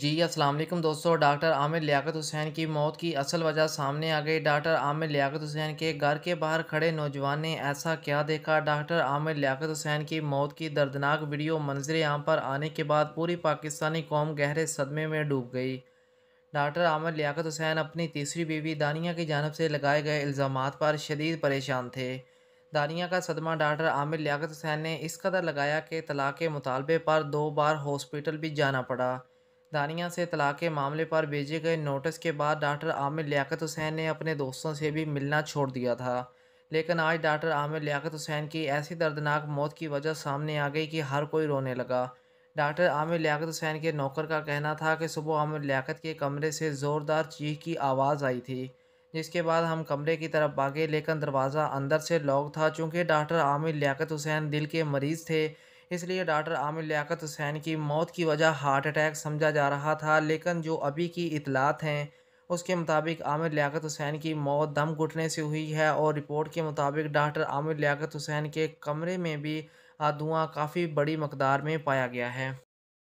जी अस्सलाम वालेकुम दोस्तों डॉक्टर आमिर लियाकत हुसैन की मौत की असल वजह सामने आ गई डॉक्टर आमिर लियाकत हुसैन के घर के बाहर खड़े नौजवान ने ऐसा क्या देखा डॉक्टर आमिर लियाकत हुसैन की मौत की दर्दनाक वीडियो मंजर आम पर आने के बाद पूरी पाकिस्तानी कौम गहरे सदमे में डूब गई डॉक्टर आमिर लियाकत हुसैन अपनी तीसरी बीवी दानिया की जानब से लगाए गए इल्ज़ाम पर शदीद परेशान थे दानिया का सदमा डॉक्टर आमिर लियाकत हुसैन ने इस कदर लगाया कि तलाक के मुतालबे पर दो बार हॉस्पिटल भी जाना पड़ा दानिया से तलाक के मामले पर भेजे गए नोटिस के बाद डॉक्टर आमिर लियाकत हुसैन ने अपने दोस्तों से भी मिलना छोड़ दिया था लेकिन आज डॉक्टर आमिर लियाकत हुसैन की ऐसी दर्दनाक मौत की वजह सामने आ गई कि हर कोई रोने लगा डॉक्टर आमिर लियाकत हुसैन के नौकर का कहना था कि सुबह आमिर लियाकत के कमरे से ज़ोरदार चीख की आवाज़ आई थी जिसके बाद हम कमरे की तरफ भागे लेकिन दरवाज़ा अंदर से लॉक था चूँकि डॉक्टर आमिर लियाकत हुसैन दिल के मरीज़ थे इसलिए डॉक्टर आमिर लियाकत हुसैन की मौत की वजह हार्ट अटैक समझा जा रहा था लेकिन जो अभी की इतलात हैं उसके मुताबिक आमिर लियाकत हुसैन की मौत दम घुटने से हुई है और रिपोर्ट के मुताबिक डॉक्टर आमिर लियाकत हुसैन के कमरे में भी धुआँ काफ़ी बड़ी मकदार में पाया गया है